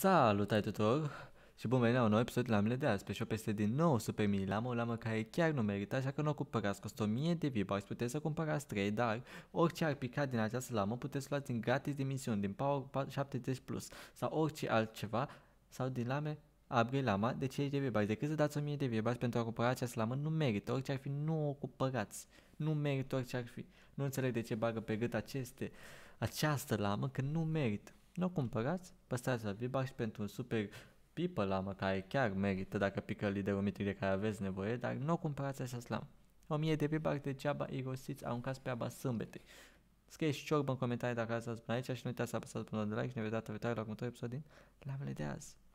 Salutai tuturor și bun venit la un nou episod la lamele de azi. Pe shop este din nou super mini lamă, o lamă care chiar nu merită, așa că nu o cumpărați, costă 1000 de V-Bucks, puteți să cumpărați 3, dar orice ar pica din această lamă puteți să luați în gratis din misiuni, din Power 70 Plus sau orice altceva sau din lame Abri Lama de 5 de V-Bucks. Decât să dați 1000 de V-Bucks pentru a cumpăra această lamă, nu merită, orice ar fi, nu o cumpărați. Nu merită orice ar fi. Nu înțeleg de ce bagă pe gât aceste, această lamă, că nu merită nu o cumpărați, păstrați la v și pentru un super pipă lamă care chiar merită dacă pică liderul mitic de care aveți nevoie, dar nu o cumpărați așa slam. O mie de v degeaba irosiți, aruncați pe aba sâmbetei. Scrieți ciorbă în comentarii dacă ați ați până aici și nu uitați să apăsați butonul de like și ne vedem data viitoare la următorul episod din Lamele de azi.